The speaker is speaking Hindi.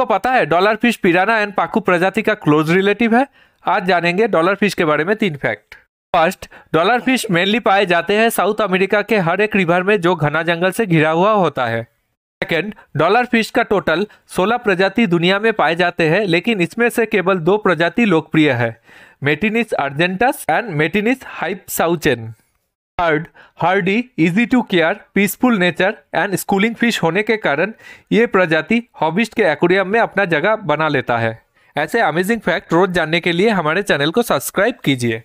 आपको पता है dollar fish piranha and pacu प्रजाति का क्लोज रिलेटिव है आज जानेंगे डॉलर फिश के बारे में तीन fact first dollar fish mainly पाए जाते हैं साउथ अमेरिका के हर एक रिवर में जो घना जंगल से घिरा हुआ होता है सेकेंड डॉलर फिश का टोटल 16 प्रजाति दुनिया में पाए जाते हैं लेकिन इसमें से केवल दो प्रजाति लोकप्रिय है Metynnis argenteus and Metynnis hypsauchen hard hardy easy to care peaceful nature and schooling fish होने के कारण ये प्रजाति हॉबिस्ट के एक्वेरियम में अपना जगह बना लेता है ऐसे अमेजिंग फैक्ट रोज जानने के लिए हमारे चैनल को सब्सक्राइब कीजिए